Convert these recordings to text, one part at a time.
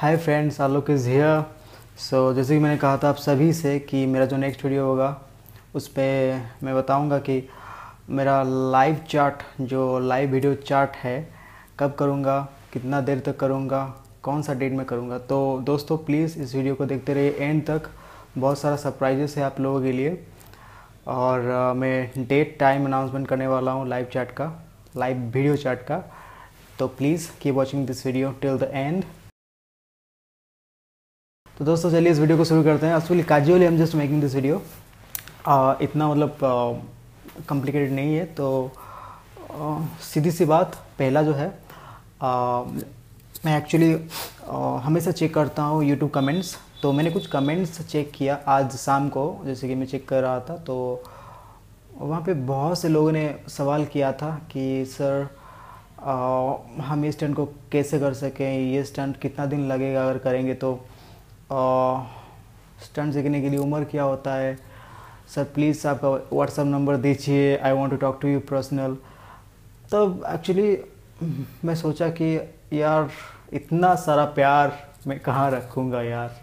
hi friends Alok is जिया सो जैसे कि मैंने कहा था आप सभी से कि मेरा जो नेक्स्ट वीडियो होगा उस पर मैं बताऊंगा कि मेरा लाइव चार्ट जो लाइव वीडियो चार्ट है कब करूंगा कितना देर तक करूंगा कौन सा डेट में करूंगा तो दोस्तों प्लीज़ इस वीडियो को देखते रहिए एंड तक बहुत सारा सरप्राइजेस है आप लोगों के लिए और मैं डेट टाइम अनाउंसमेंट करने वाला हूँ लाइव चार्ट का लाइव वीडियो चार्ट का तो please keep watching this video till the end तो दोस्तों चलिए इस वीडियो को शुरू करते हैं actually casually I am just making this video इतना मतलब कॉम्प्लिकेटेड नहीं है तो uh, सीधी सी बात पहला जो है uh, मैं एक्चुअली uh, हमेशा चेक करता हूँ यूट्यूब कमेंट्स तो मैंने कुछ कमेंट्स चेक किया आज शाम को जैसे कि मैं चेक कर रहा था तो वहाँ पे बहुत से लोगों ने सवाल किया था कि सर आ, हम ये स्टंट को कैसे कर सकें ये स्टंट कितना दिन लगेगा अगर करेंगे तो स्टंट सीखने के लिए उम्र क्या होता है सर प्लीज़ आपका व्हाट्सअप नंबर दीजिए I want to talk to you personal तब एक्चुअली मैं सोचा कि यार इतना सारा प्यार मैं कहाँ रखूँगा यार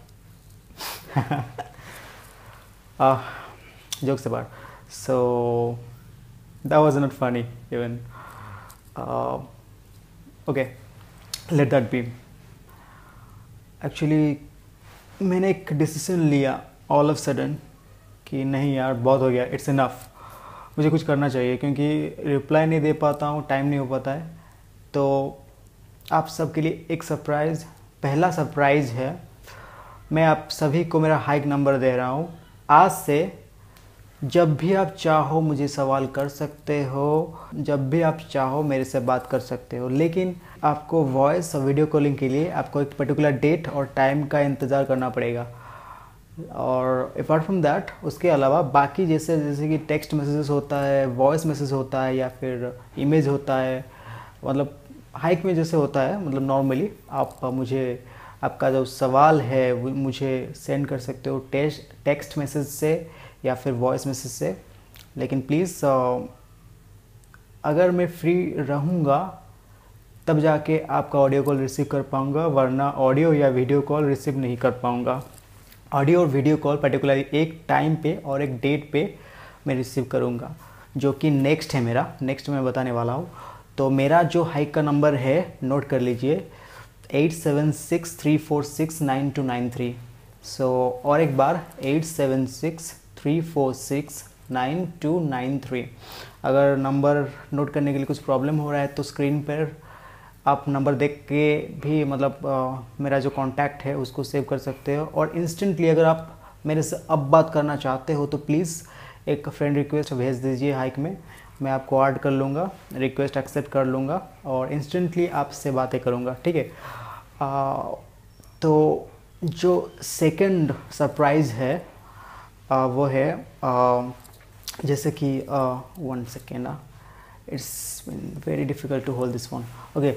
jokes about so that was not funny even okay let that be actually मैंने एक डिसीजन लिया ऑल ऑफ सडन कि नहीं यार बहुत हो गया इट्स इनफ मुझे कुछ करना चाहिए क्योंकि रिप्लाई नहीं दे पाता हूँ टाइम नहीं हो पाता है तो आप सबके लिए एक सरप्राइज़ पहला सरप्राइज़ है मैं आप सभी को मेरा हाइक नंबर दे रहा हूँ आज से जब भी आप चाहो मुझे सवाल कर सकते हो जब भी आप चाहो मेरे से बात कर सकते हो लेकिन आपको वॉइस और वीडियो कॉलिंग के लिए आपको एक पर्टिकुलर डेट और टाइम का इंतज़ार करना पड़ेगा और अपार्ट फ्रॉम दैट उसके अलावा बाकी जैसे जैसे कि टेक्स्ट मैसेजेस होता है वॉइस मैसेज होता है या फिर इमेज होता है मतलब हाइक में जैसे होता है मतलब नॉर्मली आप मुझे आपका जो सवाल है वो मुझे सेंड कर सकते हो टेक्स्ट टेक्स्ट मैसेज से या फिर वॉइस मैसेज से लेकिन प्लीज़ अगर मैं फ्री रहूँगा तब जाके आपका ऑडियो कॉल रिसीव कर पाऊँगा वरना ऑडियो या वीडियो कॉल रिसीव नहीं कर पाऊँगा ऑडियो और वीडियो कॉल पर्टिकुलरली एक टाइम पे और एक डेट पे मैं रिसीव करूँगा जो कि नेक्स्ट है मेरा नेक्स्ट मैं बताने वाला हूँ तो मेरा जो हाइक का नंबर है नोट कर लीजिए eight seven six three four six nine two nine three so और एक बार eight seven six three four six nine two nine three अगर नंबर नोट करने के लिए कुछ प्रॉब्लम हो रहा है तो स्क्रीन पर आप नंबर देख के भी मतलब आ, मेरा जो कांटेक्ट है उसको सेव कर सकते हो और इंस्टेंटली अगर आप मेरे से अब बात करना चाहते हो तो प्लीज़ एक फ्रेंड रिक्वेस्ट भेज दीजिए हाइक में मैं आपको ऐड कर लूँगा रिक्वेस्ट एक्सेप्ट कर लूँगा और इंस्टेंटली आपसे बातें करूँगा ठीक है तो जो सेकंड सरप्राइज़ है आ, वो है आ, जैसे कि one second it's very difficult to hold this phone okay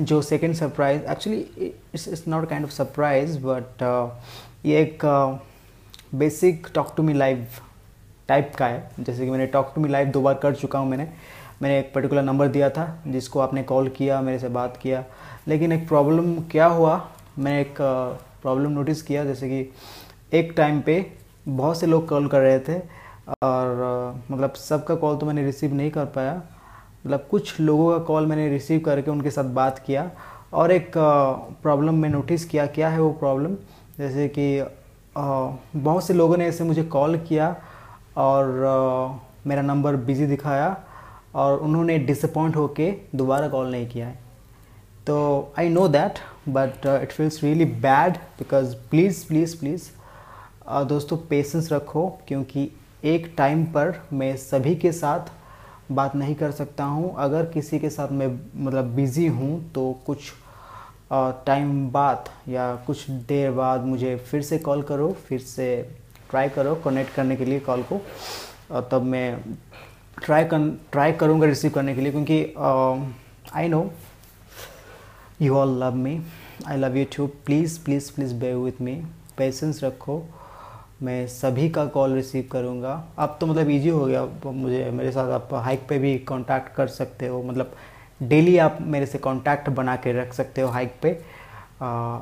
जो second surprise actually it's it's not kind of surprise but ये एक basic talk to me live type का है जैसे कि मैंने टॉक टू मी लाइव दो बार कर चुका हूँ मैंने मैंने एक पर्टिकुलर नंबर दिया था जिसको आपने कॉल किया मेरे से बात किया लेकिन एक प्रॉब्लम क्या हुआ मैंने एक प्रॉब्लम uh, नोटिस किया जैसे कि एक टाइम पे बहुत से लोग कॉल कर रहे थे और मतलब सबका कॉल तो मैंने रिसीव नहीं कर पाया मतलब कुछ लोगों का कॉल मैंने रिसीव करके उनके साथ बात किया और एक प्रॉब्लम मैं नोटिस किया क्या है वो प्रॉब्लम जैसे कि बहुत से लोगों ने ऐसे मुझे कॉल किया और मेरा नंबर बिज़ी दिखाया और उन्होंने डिसअपॉइंट होके दोबारा कॉल नहीं किया है तो I know that but it feels really bad because please please please दोस्तों पेशेंस रखो क्योंकि एक टाइम पर मैं सभी के साथ बात नहीं कर सकता हूँ अगर किसी के साथ मैं मतलब बिज़ी हूँ तो कुछ टाइम बाद या कुछ देर बाद मुझे फिर से कॉल करो फिर से ट्राई करो कनेक्ट करने के लिए कॉल को तब मैं ट्राई कर ट्राई करूँगा रिसीव करने के लिए क्योंकि I know you all love me I love you too please please please be with me patience रखो मैं सभी का कॉल रिसीव करूँगा अब तो मतलब इजी हो गया मुझे मेरे साथ आप हाइक पे भी कांटेक्ट कर सकते हो मतलब डेली आप मेरे से कांटेक्ट बना के रख सकते हो हाइक पे आ,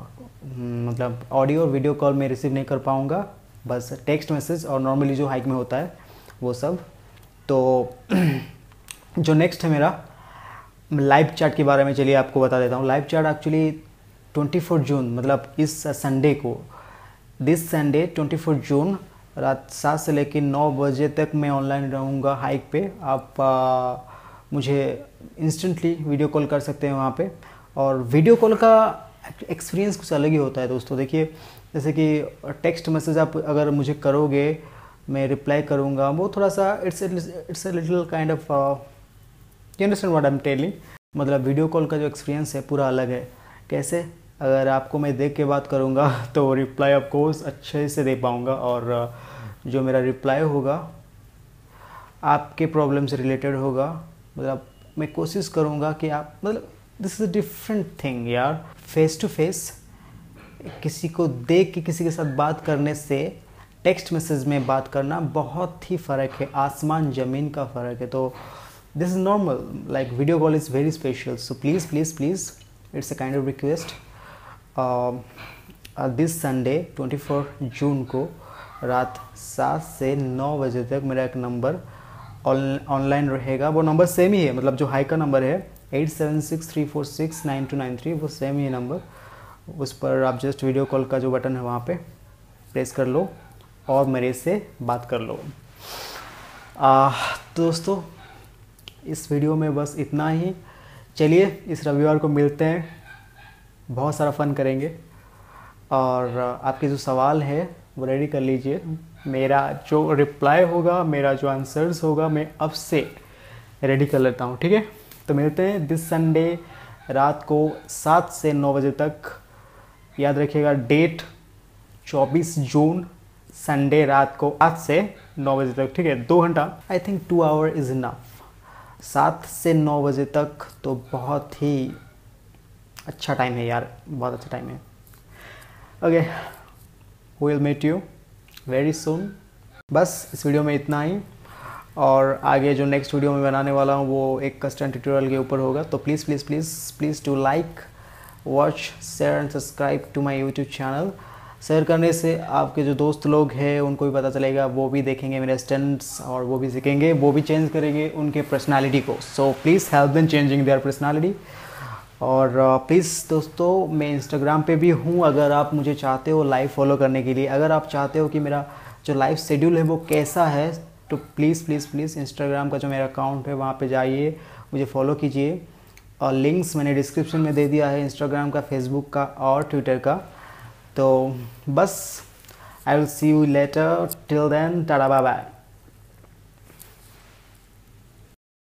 मतलब ऑडियो और वीडियो कॉल मैं रिसीव नहीं कर पाऊँगा बस टेक्स्ट मैसेज और नॉर्मली जो हाइक में होता है वो सब तो जो नेक्स्ट है मेरा लाइव चैट के बारे में चलिए आपको बता देता हूँ live chat actually twenty June मतलब इस संडे को दिस संडे 24 जून रात सात से लेकर नौ बजे तक मैं ऑनलाइन रहूँगा हाइक पे आप आ, मुझे इंस्टेंटली वीडियो कॉल कर सकते हैं वहाँ पे और वीडियो कॉल का एक्सपीरियंस कुछ अलग ही होता है दोस्तों देखिए जैसे कि टेक्स्ट मैसेज आप अगर मुझे करोगे मैं रिप्लाई करूँगा वो थोड़ा सा it's it's a little kind of you understand what I am telling मतलब वीडियो कॉल का जो एक्सपीरियंस है पूरा अलग है कैसे अगर आपको मैं देख के बात करूँगा तो रिप्लाई कोर्स अच्छे से दे पाऊँगा और जो मेरा रिप्लाई होगा आपके प्रॉब्लम से रिलेटेड होगा मतलब मैं कोशिश करूँगा कि आप मतलब this is a different thing यार फेस टू फेस किसी को देख के किसी के साथ बात करने से टेक्स्ट मैसेज में बात करना बहुत ही फ़र्क है आसमान ज़मीन का फ़र्क है तो this is normal like video call is very special so please please please it's a kind of request this Sunday 24 June को रात सात से नौ बजे तक मेरा एक नंबर ऑनलाइन रहेगा वो नंबर सेम ही है मतलब जो हाई का नंबर है eight seven six three four six nine two nine three वो सेम ही नंबर उस पर आप जस्ट वीडियो कॉल का जो बटन है वहाँ पे प्रेस कर लो और मेरे से बात कर लो आ, तो दोस्तों इस वीडियो में बस इतना ही चलिए इस रविवार को मिलते हैं बहुत सारा फ़न करेंगे और आपके जो सवाल है वो रेडी कर लीजिए मेरा जो रिप्लाई होगा मेरा जो आंसर्स होगा मैं अब से रेडी कर लेता हूँ ठीक है तो मिलते हैं दिस संडे रात को सात से नौ बजे तक याद रखिएगा डेट चौबीस जून संडे रात को आठ से नौ बजे तक ठीक है दो घंटा I think two hour is enough सात से नौ बजे तक तो बहुत ही अच्छा टाइम है यार बहुत अच्छा टाइम है okay will meet you very soon बस इस वीडियो में इतना ही और आगे जो नेक्स्ट वीडियो में बनाने वाला हूँ वो एक कस्टम ट्यूटोरियल के ऊपर होगा तो please please please please to like watch share and subscribe to my YouTube channel share करने से आपके जो दोस्त लोग हैं उनको भी पता चलेगा वो भी देखेंगे मेरे स्टेंट्स और वो भी सीखेंगे वो भी चेंज करेंगे उनके पर्सनालिटी को so please help in changing their personality और प्लीज़ uh, दोस्तों मैं इंस्टाग्राम पे भी हूँ अगर आप मुझे चाहते हो लाइव फॉलो करने के लिए अगर आप चाहते हो कि मेरा जो लाइव शेड्यूल है वो कैसा है तो प्लीज़ प्लीज़ प्लीज़ इंस्टाग्राम का जो मेरा अकाउंट है वहाँ पे जाइए मुझे फॉलो कीजिए और लिंक्स मैंने डिस्क्रिप्शन में दे दिया है इंस्टाग्राम का फेसबुक का और ट्विटर का तो बस I will see you later till then tata bye bye